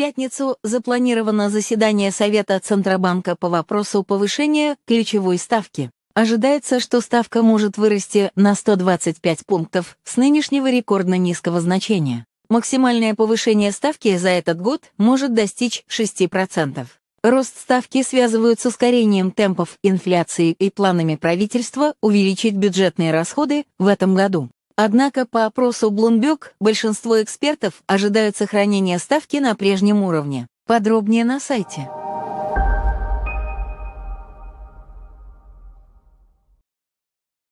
пятницу запланировано заседание Совета Центробанка по вопросу повышения ключевой ставки. Ожидается, что ставка может вырасти на 125 пунктов с нынешнего рекордно низкого значения. Максимальное повышение ставки за этот год может достичь 6%. Рост ставки связывают с ускорением темпов инфляции и планами правительства увеличить бюджетные расходы в этом году. Однако по опросу Bloomberg большинство экспертов ожидают сохранения ставки на прежнем уровне. Подробнее на сайте.